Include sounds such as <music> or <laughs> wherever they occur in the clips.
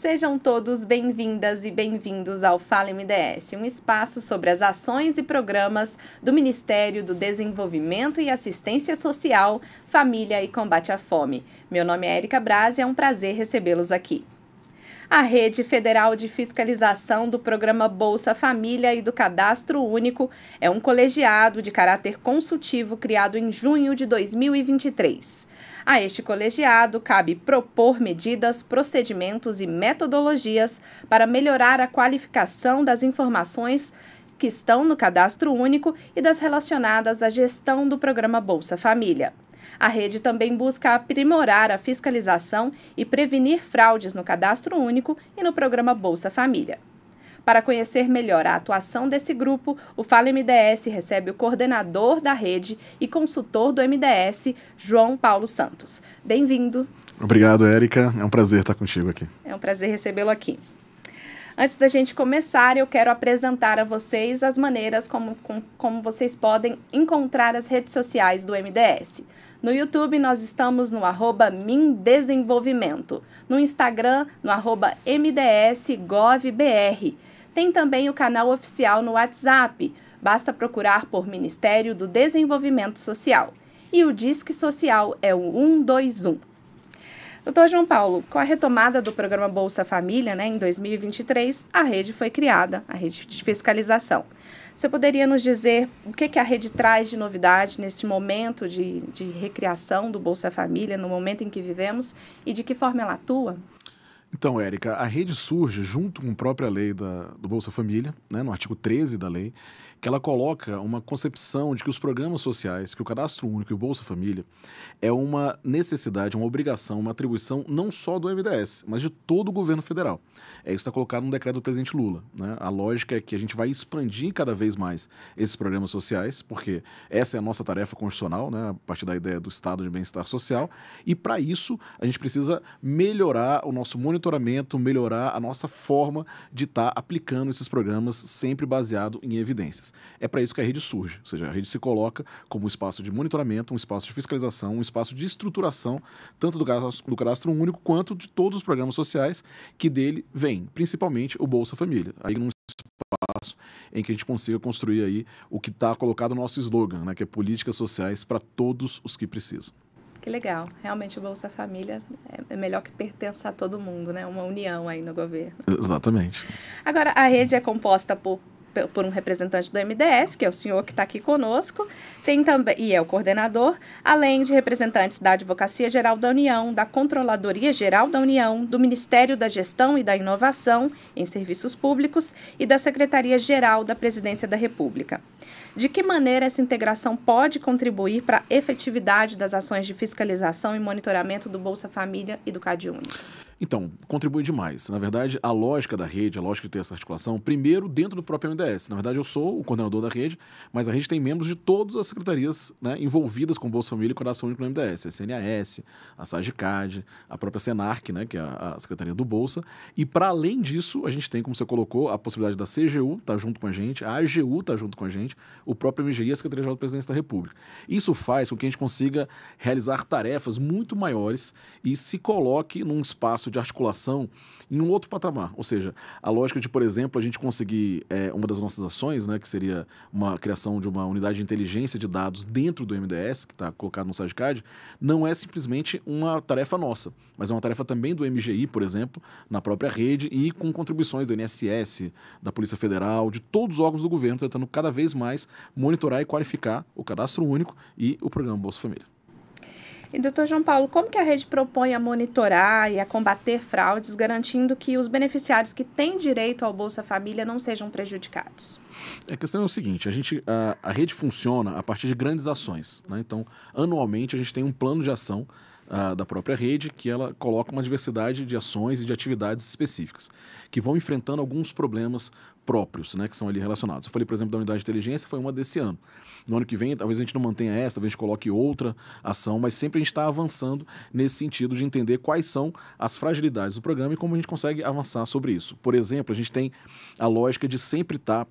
Sejam todos bem-vindas e bem-vindos ao Fala MDS, um espaço sobre as ações e programas do Ministério do Desenvolvimento e Assistência Social, Família e Combate à Fome. Meu nome é Erika Braz e é um prazer recebê-los aqui. A Rede Federal de Fiscalização do Programa Bolsa Família e do Cadastro Único é um colegiado de caráter consultivo criado em junho de 2023. A este colegiado cabe propor medidas, procedimentos e metodologias para melhorar a qualificação das informações que estão no cadastro único e das relacionadas à gestão do programa Bolsa Família. A rede também busca aprimorar a fiscalização e prevenir fraudes no cadastro único e no programa Bolsa Família. Para conhecer melhor a atuação desse grupo, o Fala MDS recebe o coordenador da rede e consultor do MDS, João Paulo Santos. Bem-vindo. Obrigado, Érica. É um prazer estar contigo aqui. É um prazer recebê-lo aqui. Antes da gente começar, eu quero apresentar a vocês as maneiras como, com, como vocês podem encontrar as redes sociais do MDS. No YouTube, nós estamos no arroba MinDesenvolvimento. No Instagram, no arroba MDSGovBR. Tem também o canal oficial no WhatsApp. Basta procurar por Ministério do Desenvolvimento Social. E o Disque Social é o 121. Doutor João Paulo, com a retomada do programa Bolsa Família né, em 2023, a rede foi criada, a rede de fiscalização. Você poderia nos dizer o que, que a rede traz de novidade neste momento de, de recriação do Bolsa Família, no momento em que vivemos, e de que forma ela atua? Então, Érica, a rede surge junto com a própria lei da, do Bolsa Família, né, no artigo 13 da lei, que ela coloca uma concepção de que os programas sociais, que o Cadastro Único e o Bolsa Família é uma necessidade, uma obrigação, uma atribuição não só do MDS, mas de todo o governo federal. É isso está colocado no decreto do presidente Lula. Né? A lógica é que a gente vai expandir cada vez mais esses programas sociais, porque essa é a nossa tarefa constitucional, né? a partir da ideia do Estado de Bem-Estar Social, e para isso a gente precisa melhorar o nosso monitoramento, melhorar a nossa forma de estar tá aplicando esses programas sempre baseado em evidências clientes. É para isso que a rede surge, ou seja, a rede se coloca como um espaço de monitoramento, um espaço de fiscalização, um espaço de estruturação, tanto do cadastro, do cadastro único quanto de todos os programas sociais que dele vêm, principalmente o Bolsa Família. Aí num espaço em que a gente consiga construir aí o que está colocado no nosso slogan, né, que é políticas sociais para todos os que precisam. Que legal. Realmente o Bolsa Família é melhor que pertença a todo mundo, né? Uma união aí no governo. Exatamente. Agora, a rede é composta por por um representante do MDS, que é o senhor que está aqui conosco, tem também, e é o coordenador, além de representantes da Advocacia Geral da União, da Controladoria Geral da União, do Ministério da Gestão e da Inovação em Serviços Públicos e da Secretaria Geral da Presidência da República. De que maneira essa integração pode contribuir para a efetividade das ações de fiscalização e monitoramento do Bolsa Família e do Cade Único? Então, contribui demais. Na verdade, a lógica da rede, a lógica de ter essa articulação, primeiro dentro do próprio MDS. Na verdade, eu sou o coordenador da rede, mas a rede tem membros de todas as secretarias né, envolvidas com Bolsa Família e Coração Único no MDS. A CNAS, a SAGICAD, a própria Senarc, né, que é a, Secretaria do Bolsa. E para além disso, a gente tem, como você colocou, a possibilidade da CGU estar tá junto com a gente, a AGU estar tá junto com a gente, o próprio MGI e a Secretaria-Geral da Presidência da República. Isso faz com que a gente consiga realizar tarefas muito maiores e se coloque num espaço de articulação em um outro patamar. Ou seja, a lógica de, por exemplo, a gente conseguir é, uma das nossas ações, né, que seria uma criação de uma unidade de inteligência de dados dentro do MDS, que está colocado no SAGCAD, não é simplesmente uma tarefa nossa, mas é uma tarefa também do MGI, por exemplo, na própria rede e com contribuições do INSS, da Polícia Federal, de todos os órgãos do governo, tentando cada vez mais monitorar e qualificar o cadastro único e o programa Bolsa Família. E, doutor João Paulo, como que a rede propõe a monitorar e a combater fraudes, garantindo que os beneficiários que têm direito ao Bolsa Família não sejam prejudicados? A questão é o seguinte: a, gente, a, a rede funciona a partir de grandes ações. Né? Então, anualmente, a gente tem um plano de ação da própria rede, que ela coloca uma diversidade de ações e de atividades específicas, que vão enfrentando alguns problemas próprios, né, que são ali relacionados. Eu falei, por exemplo, da unidade de inteligência, foi uma desse ano. No ano que vem, talvez a gente não mantenha essa, talvez a gente coloque outra ação, mas sempre a gente está avançando nesse sentido de entender quais são as fragilidades do programa e como a gente consegue avançar sobre isso. Por exemplo, a gente tem a lógica de sempre estar tá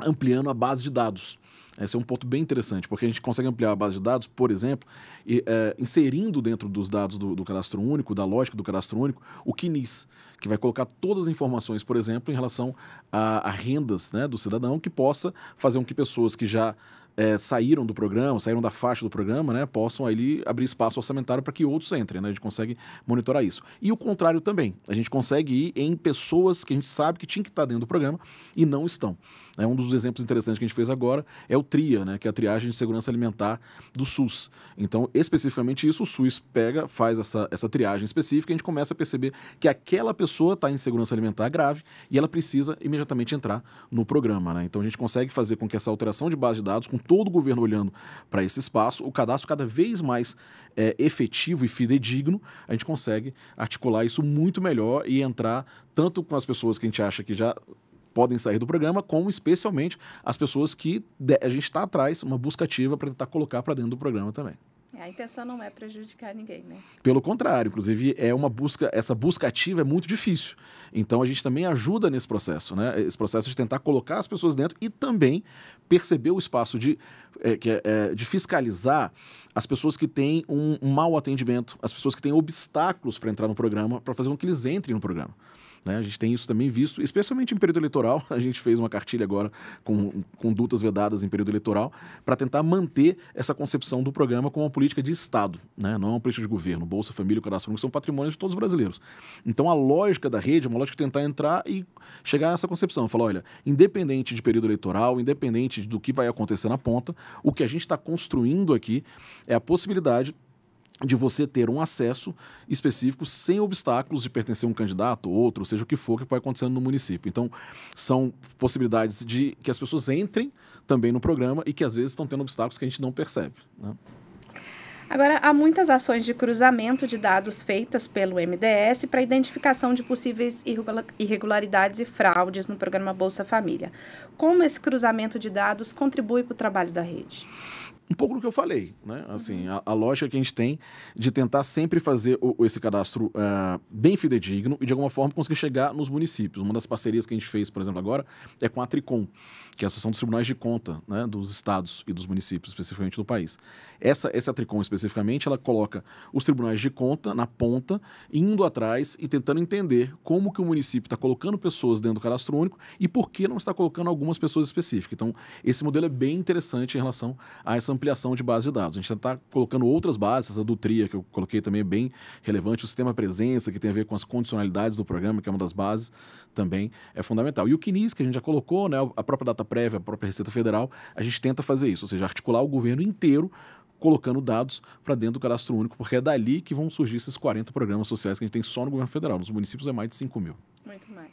ampliando a base de dados. Esse é um ponto bem interessante, porque a gente consegue ampliar a base de dados, por exemplo, e, é, inserindo dentro dos dados do, do, cadastro único, da lógica do cadastro único, o QNIS, que vai colocar todas as informações, por exemplo, em relação a, a rendas né, do cidadão, que possa fazer com que pessoas que já é, saíram do programa, saíram da faixa do programa, né, possam ali abrir espaço orçamentário para que outros entrem, né? A gente consegue monitorar isso. E o contrário também. A gente consegue ir em pessoas que a gente sabe que tinha que estar tá dentro do programa e não estão. É um dos exemplos interessantes que a gente fez agora é o TRIA, né, que é a triagem de segurança alimentar do SUS. Então, especificamente isso, o SUS pega, faz essa, essa triagem específica e a gente começa a perceber que aquela pessoa está em segurança alimentar grave e ela precisa imediatamente entrar no programa, né? Então, a gente consegue fazer com que essa alteração de base de dados, com todo o governo olhando para esse espaço, o cadastro cada vez mais é, efetivo e fidedigno, a gente consegue articular isso muito melhor e entrar tanto com as pessoas que a gente acha que já podem sair do programa, como especialmente as pessoas que a gente está atrás, uma busca ativa para tentar colocar para dentro do programa também. É, a intenção não é prejudicar ninguém, né? Pelo contrário, inclusive é uma busca, essa busca ativa é muito difícil. Então a gente também ajuda nesse processo, né? Esse processo de tentar colocar as pessoas dentro e também perceber o espaço de, é, é, é, de fiscalizar as pessoas que têm um mau atendimento, as pessoas que têm obstáculos para entrar no programa, para fazer com que eles entrem no programa. Né? A gente tem isso também visto, especialmente em período eleitoral. <laughs> A gente fez uma cartilha agora com condutas vedadas em período eleitoral para tentar manter essa concepção do programa como uma política de Estado, né? não uma política de governo. Bolsa Família e Cadastro Único são patrimônios de todos os brasileiros. Então a lógica da rede é uma lógica de tentar entrar e chegar a essa concepção. Falar, olha, independente de período eleitoral, independente do que vai acontecer na ponta, o que a gente está construindo aqui é a possibilidade de você ter um acesso específico sem obstáculos de pertencer a um candidato, ou outro, seja o que for que vai acontecendo no município. Então, são possibilidades de que as pessoas entrem também no programa e que às vezes estão tendo obstáculos que a gente não percebe. Né? Agora, há muitas ações de cruzamento de dados feitas pelo MDS para identificação de possíveis irregularidades e fraudes no programa Bolsa Família. Como esse cruzamento de dados contribui para o trabalho da rede? um pouco do que eu falei, né? Assim, uhum. a, a, lógica que a gente tem de tentar sempre fazer o, esse cadastro uh, bem fidedigno e, de alguma forma, conseguir chegar nos municípios. Uma das parcerias que a gente fez, por exemplo, agora, é com a Tricom, que é a Associação dos Tribunais de Conta né, dos estados e dos municípios, especificamente do país. Essa, essa Tricom, especificamente, ela coloca os tribunais de conta na ponta, indo atrás e tentando entender como que o município está colocando pessoas dentro do cadastro único e por que não está colocando algumas pessoas específicas. Então, esse modelo é bem interessante em relação a essa ampliação de base de dados. A gente está colocando outras bases, essa do TRIA, que eu coloquei também é bem relevante, o sistema presença, que tem a ver com as condicionalidades do programa, que é uma das bases, também é fundamental. E o QNIS, que a gente já colocou, né, a própria data prévia, a própria Receita Federal, a gente tenta fazer isso, ou seja, articular o governo inteiro colocando dados para dentro do cadastro único, porque é dali que vão surgir esses 40 programas sociais que a gente tem só no governo federal. Nos municípios é mais de 5 mil. Muito mais.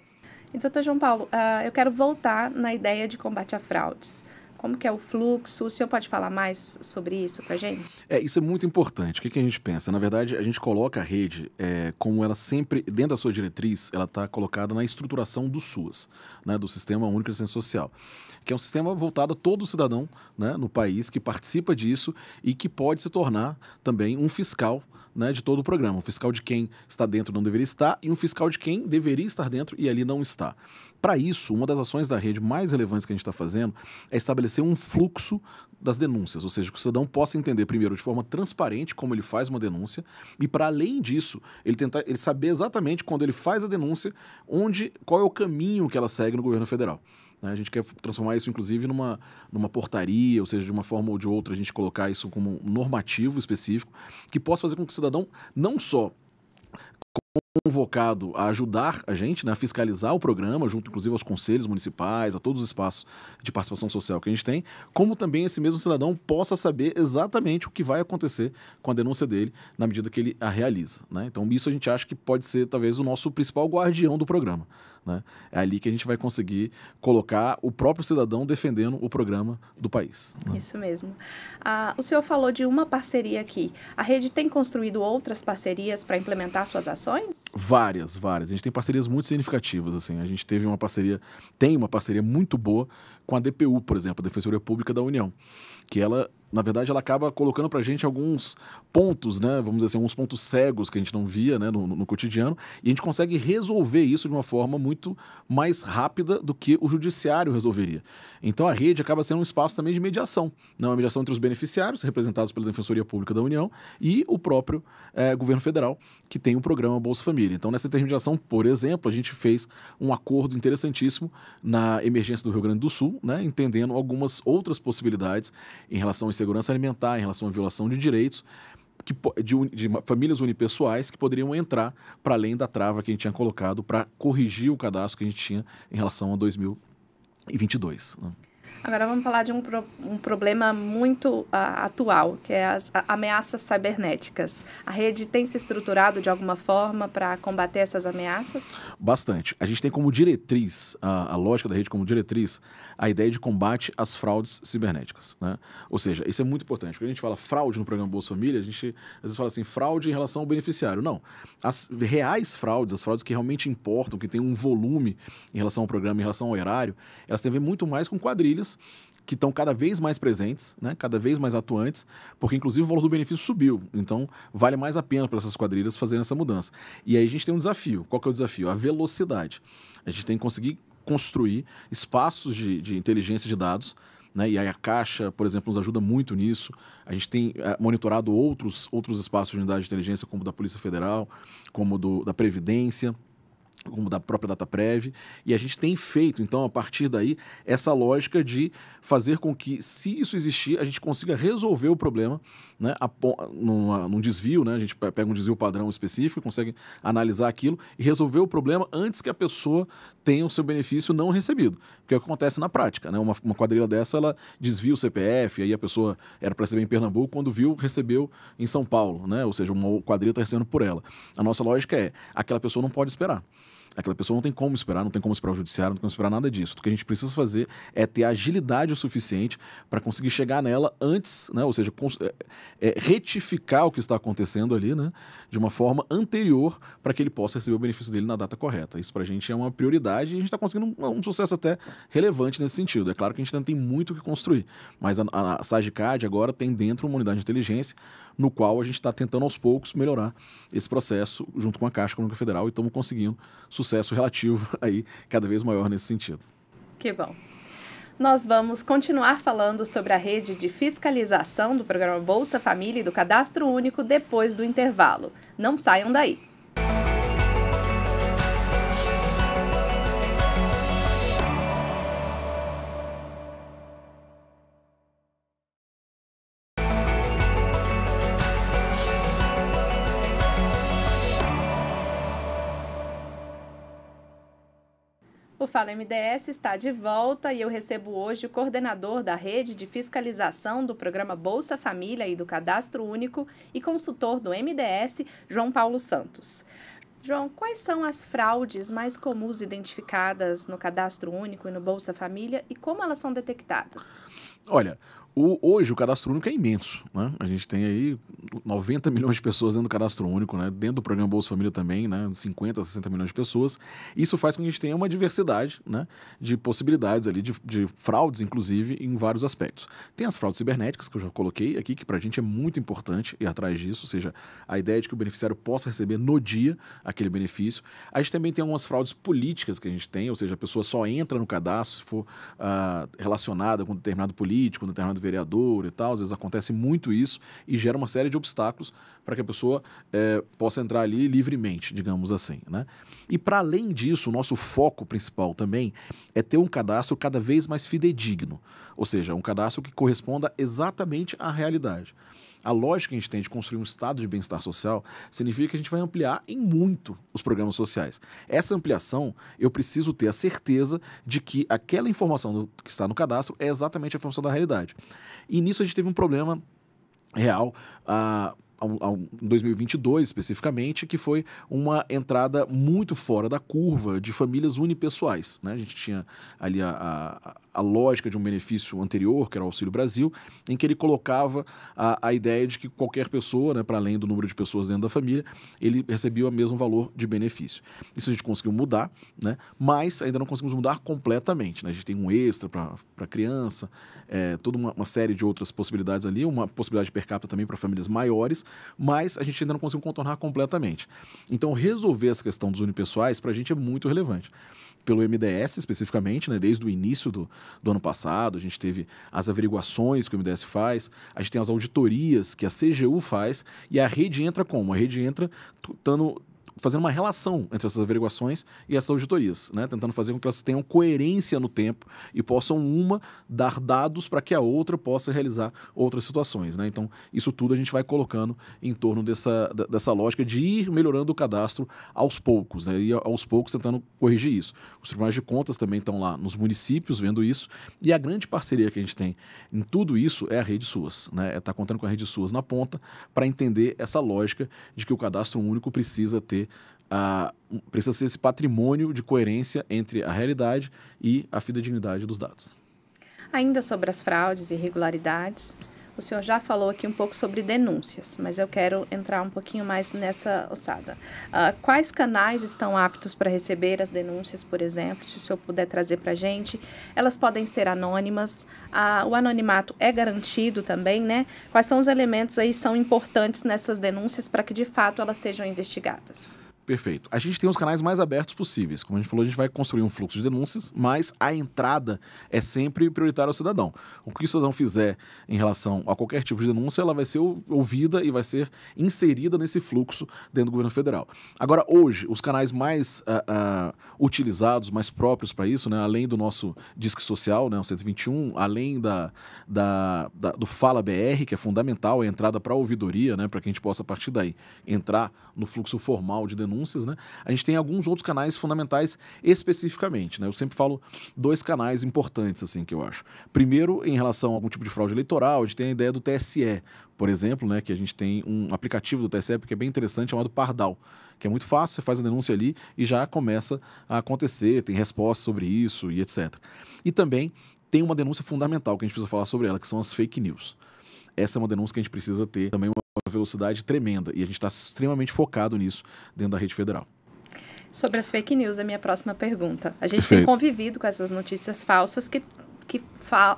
Então, doutor João Paulo, uh, eu quero voltar na ideia de combate a fraudes. Como que é o fluxo? O senhor pode falar mais sobre isso para a gente? É, isso é muito importante. O que, que, a gente pensa? Na verdade, a gente coloca a rede é, como ela sempre, dentro da sua diretriz, ela está colocada na estruturação do SUS, né, do Sistema Único de Assistência Social, que é um sistema voltado a todo cidadão né, no país que participa disso e que pode se tornar também um fiscal né, de todo o programa. Um fiscal de quem está dentro não deveria estar e um fiscal de quem deveria estar dentro e ali não está. Para isso, uma das ações da rede mais relevantes que a gente está fazendo é estabelecer um fluxo das denúncias, ou seja, que o cidadão possa entender primeiro de forma transparente como ele faz uma denúncia e para além disso, ele tentar, ele saber exatamente quando ele faz a denúncia, onde qual é o caminho que ela segue no governo federal. Né? A gente quer transformar isso, inclusive, numa, numa portaria, ou seja, de uma forma ou de outra, a gente colocar isso como um normativo específico, que possa fazer com que o cidadão não só convocado a ajudar a gente né, a fiscalizar o programa, junto inclusive aos conselhos municipais, a todos os espaços de participação social que a gente tem, como também esse mesmo cidadão possa saber exatamente o que vai acontecer com a denúncia dele na medida que ele a realiza. Né? Então, isso a gente acha que pode ser talvez o nosso principal guardião do programa. Né? É ali que a gente vai conseguir colocar o próprio cidadão defendendo o programa do país. Né? Isso mesmo. Ah, o senhor falou de uma parceria aqui. A rede tem construído outras parcerias para implementar suas ações? Várias, várias. A gente tem parcerias muito significativas. Assim. A gente teve uma parceria, tem uma parceria muito boa com a DPU, por exemplo, a Defensoria Pública da União, que ela na verdade, ela acaba colocando para a gente alguns pontos, né? Vamos dizer assim, alguns pontos cegos que a gente não via né? No, no, cotidiano. E a gente consegue resolver isso de uma forma muito mais rápida do que o judiciário resolveria. Então, a rede acaba sendo um espaço também de mediação. Né? Uma mediação entre os beneficiários, representados pela Defensoria Pública da União, e o próprio é, governo federal, que tem o um programa Bolsa Família. Então, nessa intermediação, por exemplo, a gente fez um acordo interessantíssimo na emergência do Rio Grande do Sul, né? entendendo algumas outras possibilidades em relação a esse segurança alimentar, em relação à violação de direitos que, de, de famílias unipessoais que poderiam entrar para além da trava que a gente tinha colocado para corrigir o cadastro que a gente tinha em relação a 2022. Né? Agora vamos falar de um, pro, um problema muito uh, atual, que é as ameaças cibernéticas. A rede tem se estruturado de alguma forma para combater essas ameaças? Bastante. A gente tem como diretriz, a, a, lógica da rede como diretriz, a ideia de combate às fraudes cibernéticas. Né? Ou seja, isso é muito importante. Quando a gente fala fraude no programa Bolsa Família, a gente às vezes fala assim, fraude em relação ao beneficiário. Não. As reais fraudes, as fraudes que realmente importam, que têm um volume em relação ao programa, em relação ao erário, elas têm a ver muito mais com quadrilhas que estão cada vez mais presentes, né, cada vez mais atuantes, porque inclusive o valor do benefício subiu. Então, vale mais a pena para essas quadrilhas fazerem essa mudança. E aí a gente tem um desafio. Qual que é o desafio? A velocidade. A gente tem que conseguir construir espaços de, de inteligência de dados né? E aí a Caixa, por exemplo, nos ajuda muito nisso. A gente tem eh, monitorado outros, outros espaços de unidade de inteligência, como da Polícia Federal, como do, da Previdência como da própria DataPrev, e a gente tem feito, então, a partir daí, essa lógica de fazer com que, se isso existir, a gente consiga resolver o problema né, a, numa, num desvio, né, a gente pega um desvio padrão específico, consegue analisar aquilo e resolver o problema antes que a pessoa tenha o seu benefício não recebido, que é o que acontece na prática. Né, uma, uma quadrilha dessa, ela desvia o CPF, aí a pessoa era para receber em Pernambuco, quando viu, recebeu em São Paulo, né, ou seja, uma quadrilha está recebendo por ela. A nossa lógica é, aquela pessoa não pode esperar. Aquela pessoa não tem como esperar, não tem como esperar o judiciário, não tem como esperar nada disso. O que a gente precisa fazer é ter agilidade o suficiente para conseguir chegar nela antes, né? ou seja, é, é, retificar o que está acontecendo ali, né? de uma forma anterior para que ele possa receber o benefício dele na data correta. Isso para a gente é uma prioridade e a gente está conseguindo um, um, sucesso até relevante nesse sentido. É claro que a gente ainda tem muito o que construir, mas a, a, a SagiCard agora tem dentro uma unidade de inteligência no qual a gente está tentando aos poucos melhorar esse processo junto com a Caixa Econômica Federal e estamos conseguindo sucesso sucesso relativo <laughs> aí cada vez maior nesse sentido. Que bom. Nós vamos continuar falando sobre a rede de fiscalização do programa Bolsa Família e do Cadastro Único depois do intervalo. Não saiam daí. Fala MDS está de volta e eu recebo hoje o coordenador da rede de fiscalização do programa Bolsa Família e do Cadastro Único e consultor do MDS, João Paulo Santos. João, quais são as fraudes mais comuns identificadas no Cadastro Único e no Bolsa Família e como elas são detectadas? Olha, o, hoje o cadastro único é imenso, né? A gente tem aí 90 milhões de pessoas dentro do cadastro único, né? Dentro do programa Bolsa Família também, né? 50, 60 milhões de pessoas. Isso faz com que a gente tenha uma diversidade, né? De possibilidades ali, de, de fraudes, inclusive, em vários aspectos. Tem as fraudes cibernéticas, que eu já coloquei aqui, que para a gente é muito importante ir atrás disso, ou seja, a ideia de que o beneficiário possa receber no dia aquele benefício. A gente também tem algumas fraudes políticas que a gente tem, ou seja, a pessoa só entra no cadastro se for ah, relacionada com um determinado político, um determinado vereador e tal, às vezes acontece muito isso e gera uma série de obstáculos para que a pessoa é, possa entrar ali livremente, digamos assim. Né? E para além disso, o nosso foco principal também é ter um cadastro cada vez mais fidedigno, ou seja, um cadastro que corresponda exatamente à realidade a lógica que a gente tem de construir um estado de bem-estar social significa que a gente vai ampliar em muito os programas sociais. Essa ampliação, eu preciso ter a certeza de que aquela informação que está no cadastro é exatamente a função da realidade. E nisso a gente teve um problema real. Ah, em 2022 especificamente, que foi uma entrada muito fora da curva de famílias unipessoais. Né? A gente tinha ali a, a, a, lógica de um benefício anterior, que era o Auxílio Brasil, em que ele colocava a, a ideia de que qualquer pessoa, né, para além do número de pessoas dentro da família, ele recebia o mesmo valor de benefício. Isso a gente conseguiu mudar, né? mas ainda não conseguimos mudar completamente. Né? A gente tem um extra para criança, é, toda uma, uma série de outras possibilidades ali, uma possibilidade per capita também para famílias maiores, mas a gente ainda não conseguiu contornar completamente. Então, resolver essa questão dos unipessoais para a gente é muito relevante. Pelo MDS, especificamente, né, desde o início do, do ano passado, a gente teve as averiguações que o MDS faz, a gente tem as auditorias que a CGU faz, e a rede entra como? A rede entra estando fazendo uma relação entre essas averiguações e essas auditorias, né? tentando fazer com que elas tenham coerência no tempo e possam uma dar dados para que a outra possa realizar outras situações. Né? Então, isso tudo a gente vai colocando em torno dessa, dessa lógica de ir melhorando o cadastro aos poucos, né? e aos poucos tentando corrigir isso. Os tribunais de contas também estão lá nos municípios vendo isso, e a grande parceria que a gente tem em tudo isso é a Rede Suas. Né? É estar tá contando com a Rede Suas na ponta para entender essa lógica de que o cadastro único precisa ter precisa ser esse patrimônio de coerência entre a realidade e a fidedignidade dos dados. Ainda sobre as fraudes e irregularidades, o senhor já falou aqui um pouco sobre denúncias, mas eu quero entrar um pouquinho mais nessa ossada. Uh, quais canais estão aptos para receber as denúncias, por exemplo, se o senhor puder trazer para a gente? Elas podem ser anônimas, uh, o anonimato é garantido também, né? Quais são os elementos aí que são importantes nessas denúncias para que de fato elas sejam investigadas? Perfeito. A gente tem os canais mais abertos possíveis. Como a gente falou, a gente vai construir um fluxo de denúncias, mas a entrada é sempre prioritária ao cidadão. O que o cidadão fizer em relação a qualquer tipo de denúncia, ela vai ser ouvida e vai ser inserida nesse fluxo dentro do governo federal. Agora, hoje, os canais mais uh, uh, utilizados, mais próprios para isso, né, além do nosso Disque Social, né, o 121, além da, da, da, do Fala BR, que é fundamental, é a entrada para a ouvidoria, né, para que a gente possa, a partir daí, entrar no fluxo formal de denúncia denúncias, né? A gente tem alguns outros canais fundamentais especificamente, né? Eu sempre falo dois canais importantes, assim, que eu acho. Primeiro, em relação a algum tipo de fraude eleitoral, a gente tem a ideia do TSE, por exemplo, né? Que a gente tem um aplicativo do TSE que é bem interessante, chamado Pardal, que é muito fácil, você faz a denúncia ali e já começa a acontecer, tem resposta sobre isso e etc. E também tem uma denúncia fundamental que a gente precisa falar sobre ela, que são as fake news essa é uma denúncia que a gente precisa ter também uma velocidade tremenda. E a gente está extremamente focado nisso dentro da rede federal. Sobre as fake news, a minha próxima pergunta. A gente Perfeito. tem convivido com essas notícias falsas que que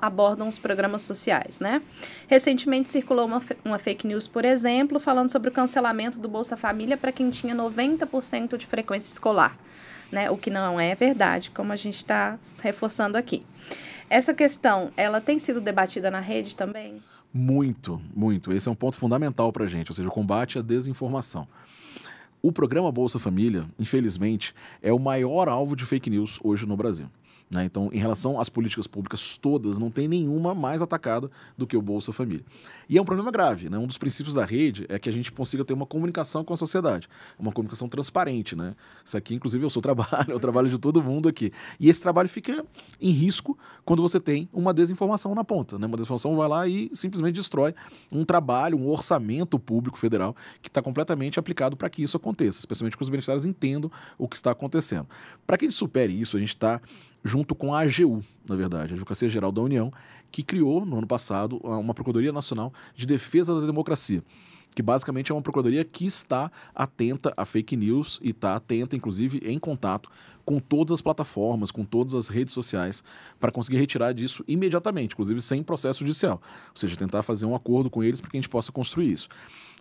abordam os programas sociais, né? Recentemente circulou uma, uma, fake news, por exemplo, falando sobre o cancelamento do Bolsa Família para quem tinha 90% de frequência escolar, né? O que não é verdade, como a gente está reforçando aqui. Essa questão, ela tem sido debatida na rede também? Muito, muito. Esse é um ponto fundamental para a gente, ou seja, o combate à desinformação. O programa Bolsa Família, infelizmente, é o maior alvo de fake news hoje no Brasil. Né? Então, em relação às políticas públicas todas, não tem nenhuma mais atacada do que o Bolsa Família. E é um problema grave. Né? Um dos princípios da rede é que a gente consiga ter uma comunicação com a sociedade, uma comunicação transparente. Né? Isso aqui, inclusive, é o seu trabalho, é <laughs> o trabalho de todo mundo aqui. E esse trabalho fica em risco quando você tem uma desinformação na ponta. Né? Uma desinformação vai lá e simplesmente destrói um trabalho, um orçamento público federal que está completamente aplicado para que isso aconteça, especialmente que os beneficiários entendam o que está acontecendo. Para que a gente supere isso, a gente está junto com a AGU, na verdade, a Advocacia Geral da União, que criou, no ano passado, uma Procuradoria Nacional de Defesa da Democracia que basicamente é uma procuradoria que está atenta a fake news e está atenta, inclusive, em contato com todas as plataformas, com todas as redes sociais, para conseguir retirar disso imediatamente, inclusive sem processo judicial. Ou seja, tentar fazer um acordo com eles para que a gente possa construir isso.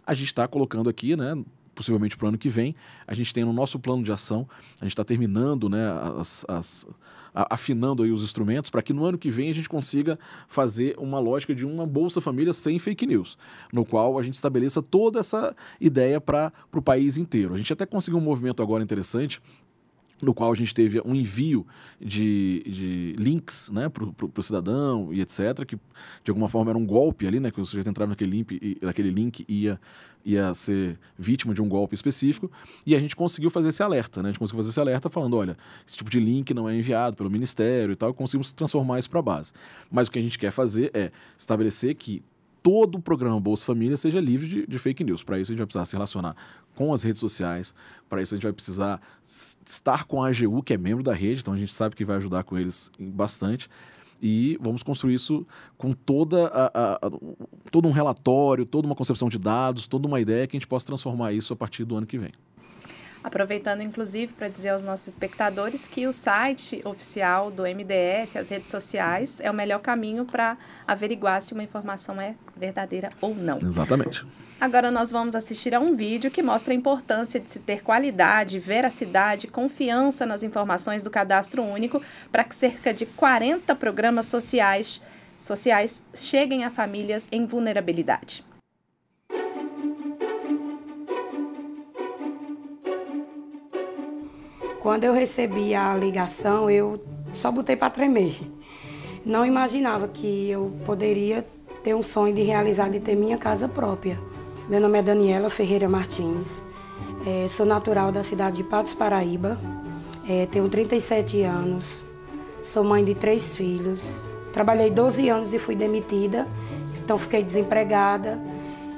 A gente está colocando aqui, né, possivelmente para o ano que vem, a gente tem no nosso plano de ação, a gente está terminando, né, as, as, afinando aí os instrumentos para que no ano que vem a gente consiga fazer uma lógica de uma Bolsa Família sem fake news, no qual a gente estabeleça toda essa ideia para o país inteiro. A gente até conseguiu um movimento agora interessante no qual a gente teve um envio de, de links né, para o cidadão e etc., que de alguma forma era um golpe ali, né, que o sujeito entrava naquele link e naquele link ia, ia ser vítima de um golpe específico, e a gente conseguiu fazer esse alerta, né, a gente conseguiu fazer esse alerta falando, olha, esse tipo de link não é enviado pelo Ministério e tal, e conseguimos transformar isso para base. Mas o que a gente quer fazer é estabelecer que todo o programa Bolsa Família seja livre de, de fake news. Para isso, a gente vai precisar se relacionar com as redes sociais, para isso, a gente vai precisar estar com a AGU, que é membro da rede, então a gente sabe que vai ajudar com eles bastante e vamos construir isso com toda a, a, a, todo um relatório, toda uma concepção de dados, toda uma ideia que a gente possa transformar isso a partir do ano que vem. Aproveitando, inclusive, para dizer aos nossos espectadores que o site oficial do MDS, as redes sociais, é o melhor caminho para averiguar se uma informação é verdadeira ou não. Exatamente. Agora nós vamos assistir a um vídeo que mostra a importância de se ter qualidade, veracidade, confiança nas informações do cadastro único para que cerca de 40 programas sociais, sociais cheguem a famílias em vulnerabilidade. Quando eu recebi a ligação, eu só botei para tremer. Não imaginava que eu poderia ter um sonho de realizar, de ter minha casa própria. Meu nome é Daniela Ferreira Martins, é, sou natural da cidade de Patos Paraíba, é, tenho 37 anos, sou mãe de três filhos, trabalhei 12 anos e fui demitida, então fiquei desempregada,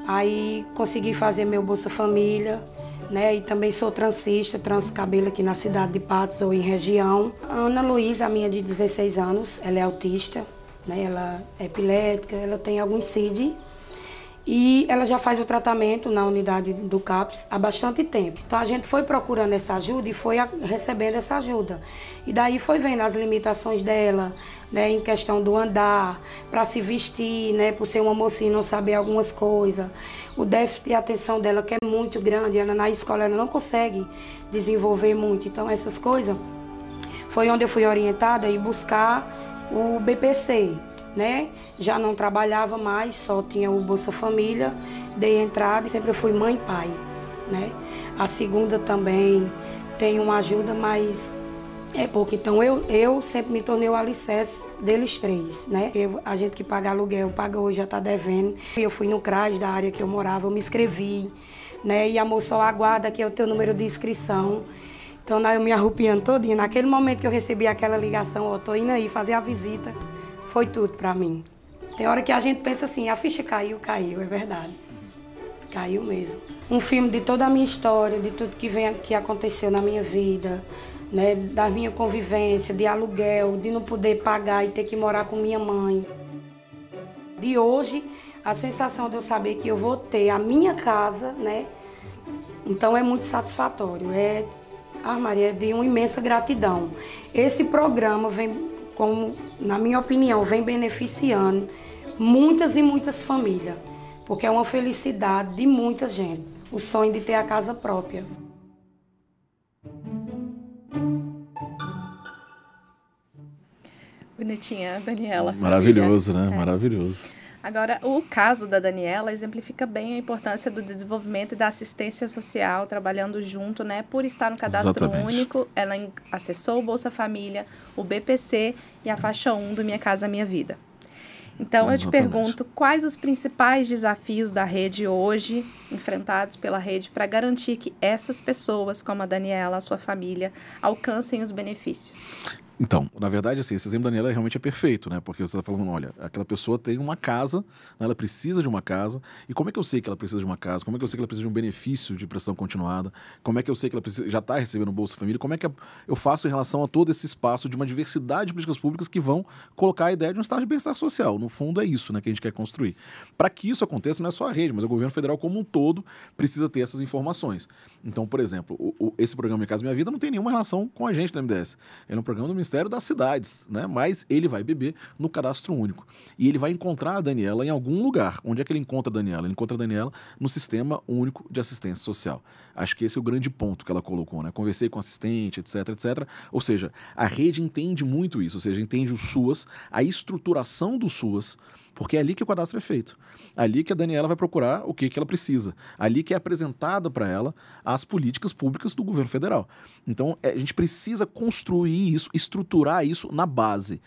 aí consegui fazer meu Bolsa Família, né? E também sou transista, trans cabelo aqui na cidade de Patos ou em região. A Ana Luísa, a minha de 16 anos, ela é autista, né? Ela é epilética, ela tem alguns CID e ela já faz o tratamento na unidade do CAPS há bastante tempo. Então a gente foi procurando essa ajuda e foi recebendo essa ajuda. E daí foi vendo as limitações dela, né, em questão do andar, para se vestir, né, por ser uma mocinha não saber algumas coisas. O déficit de atenção dela que é muito grande, ela na escola ela não consegue desenvolver muito. Então essas coisas foi onde eu fui orientada e buscar o BPC, né? Já não trabalhava mais, só tinha o Bolsa Família, dei entrada e sempre fui mãe e pai, né? A segunda também tem uma ajuda, mas é pouco. Então eu, eu sempre me tornei o alicerce deles três, né? Eu, a gente que paga aluguel, paga hoje, já está devendo. Eu fui no CRAS da área que eu morava, eu me inscrevi, né? E a moça aguarda que é o teu número de inscrição. Então eu me arrupiando todinha. Naquele momento que eu recebi aquela ligação, ó, oh, tô indo aí fazer a visita foi tudo para mim. Tem hora que a gente pensa assim, a ficha caiu, caiu, é verdade. Caiu mesmo. Um filme de toda a minha história, de tudo que, vem, que aconteceu na minha vida, né, da minha convivência, de aluguel, de não poder pagar e ter que morar com minha mãe. De hoje, a sensação de eu saber que eu vou ter a minha casa, né? Então é muito satisfatório. É, ah, Maria, é de uma imensa gratidão. Esse programa vem como na minha opinião, vem beneficiando muitas e muitas famílias, porque é uma felicidade de muita gente, o sonho de ter a casa própria. Bonitinha, Daniela. Maravilhoso, família. né? É. Maravilhoso. Agora, o caso da Daniela exemplifica bem a importância do desenvolvimento e da assistência social, trabalhando junto, né? Por estar no cadastro Exatamente. único, ela acessou o Bolsa Família, o BPC e a faixa 1 do Minha Casa Minha Vida. Então, Exatamente. eu te pergunto, quais os principais desafios da rede hoje, enfrentados pela rede, para garantir que essas pessoas, como a Daniela, a sua família, alcancem os benefícios? Então, na verdade, assim, esse exemplo da Daniela realmente é perfeito, né? Porque você está falando, olha, aquela pessoa tem uma casa, né? ela precisa de uma casa, e como é que eu sei que ela precisa de uma casa? Como é que eu sei que ela precisa de um benefício de pressão continuada? Como é que eu sei que ela precisa, já está recebendo Bolsa Família? Como é que eu faço em relação a todo esse espaço de uma diversidade de políticas públicas que vão colocar a ideia de um estado de bem-estar social? No fundo, é isso né, que a gente quer construir. Para que isso aconteça, não é só a rede, mas o governo federal como um todo precisa ter essas informações. Então, por exemplo, o, o, esse programa Minha Casa Minha Vida não tem nenhuma relação com a gente do MDS. Ele é um programa do Ministério das Cidades, né? Mas ele vai beber no cadastro único. E ele vai encontrar a Daniela em algum lugar. Onde é que ele encontra a Daniela? Ele encontra a Daniela no Sistema Único de Assistência Social. Acho que esse é o grande ponto que ela colocou, né? Conversei com assistente, etc, etc. Ou seja, a rede entende muito isso, ou seja, entende o SUAS, a estruturação do SUAS porque é ali que o cadastro é feito. Ali que a Daniela vai procurar o que, que ela precisa. Ali que é apresentada para ela as políticas públicas do governo federal. Então, é, a gente precisa construir isso, estruturar isso na base.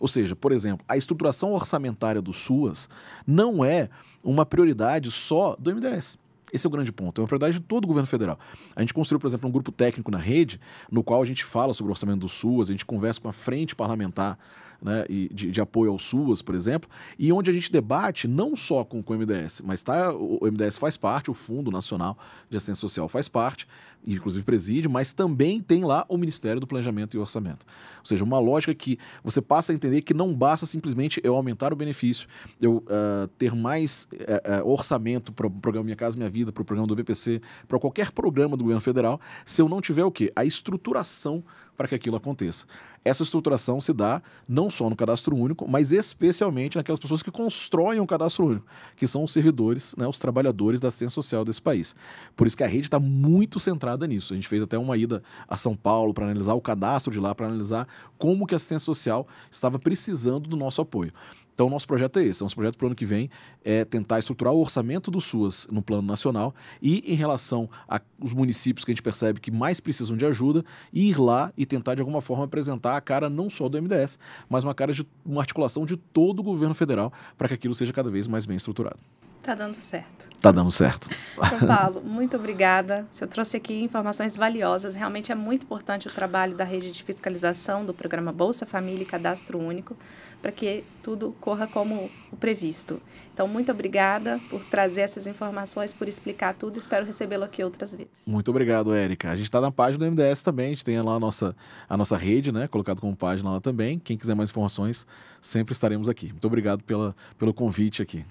Ou seja, por exemplo, a estruturação orçamentária do SUAS não é uma prioridade só do MDS. Esse é o grande ponto. É uma propriedade de todo o governo federal. A gente construiu, por exemplo, um grupo técnico na rede, no qual a gente fala sobre o orçamento do SUAS, a gente conversa com a frente parlamentar né, de, de, apoio ao SUAS, por exemplo, e onde a gente debate não só com, com o MDS, mas tá, o MDS faz parte, o Fundo Nacional de Assistência Social faz parte, inclusive preside, mas também tem lá o Ministério do Planejamento e Orçamento. Ou seja, uma lógica que você passa a entender que não basta simplesmente eu aumentar o benefício, eu uh, ter mais uh, uh, orçamento para o programa Minha Casa Minha Vida vida, para o programa do BPC, para qualquer programa do governo federal, se eu não tiver o quê? A estruturação para que aquilo aconteça. Essa estruturação se dá não só no cadastro único, mas especialmente naquelas pessoas que constroem o cadastro único, que são os servidores, né, os trabalhadores da Assistência social desse país. Por isso que a rede está muito centrada nisso. A gente fez até uma ida a São Paulo para analisar o cadastro de lá, para analisar como que a assistência social estava precisando do nosso apoio. Então, o nosso projeto é esse. Nosso projeto para o ano que vem é tentar estruturar o orçamento do SUAS no plano nacional e, em relação aos municípios que a gente percebe que mais precisam de ajuda, ir lá e tentar, de alguma forma, apresentar a cara não só do MDS, mas uma cara de uma articulação de todo o governo federal para que aquilo seja cada vez mais bem estruturado. Tá dando certo. Tá dando certo. São <laughs> Paulo, muito obrigada. O senhor trouxe aqui informações valiosas. Realmente é muito importante o trabalho da rede de fiscalização do programa Bolsa Família e Cadastro Único para que tudo corra como o previsto. Então, muito obrigada por trazer essas informações, por explicar tudo. Espero recebê-lo aqui outras vezes. Muito obrigado, Érica. A gente está na página do MDS também. A gente tem lá a nossa, a nossa rede, né? Colocado como página lá também. Quem quiser mais informações, sempre estaremos aqui. Muito obrigado pela, pelo convite aqui.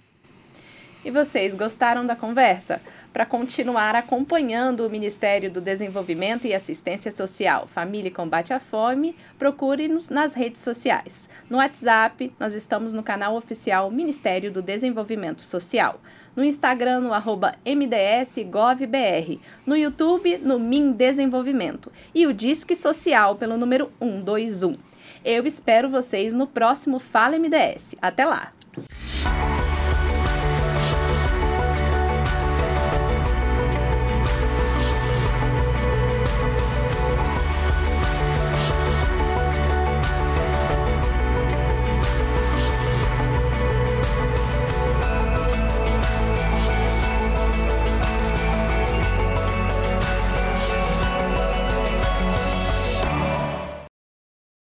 E vocês gostaram da conversa? Para continuar acompanhando o Ministério do Desenvolvimento e Assistência Social, Família e Combate à Fome, procure-nos nas redes sociais. No WhatsApp, nós estamos no canal oficial Ministério do Desenvolvimento Social. No Instagram, no arroba mdsgovbr. No YouTube, no Min Desenvolvimento. E o Disque Social pelo número 121. Eu espero vocês no próximo Fala MDS. Até lá!